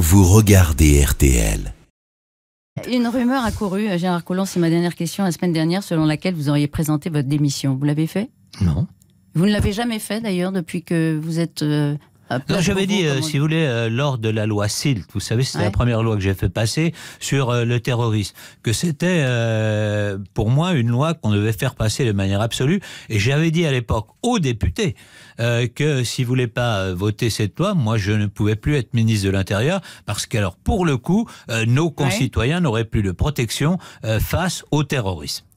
vous regardez RTL. Une rumeur a couru, euh, Gérard Collomb, c'est ma dernière question, la semaine dernière, selon laquelle vous auriez présenté votre démission. Vous l'avez fait Non. Vous ne l'avez jamais fait d'ailleurs depuis que vous êtes euh, ah, non, j'avais dit, euh, si vous voulez, euh, lors de la loi SILT, vous savez, c'est la première loi que j'ai fait passer sur euh, le terrorisme, que c'était pour moi une loi qu'on devait faire passer de manière absolue. Et j'avais dit à l'époque aux députés que s'ils ne voulaient pas voter cette loi, moi je ne pouvais plus être ministre de l'Intérieur parce qu'alors, pour le coup, nos concitoyens n'auraient plus de protection face au terrorisme.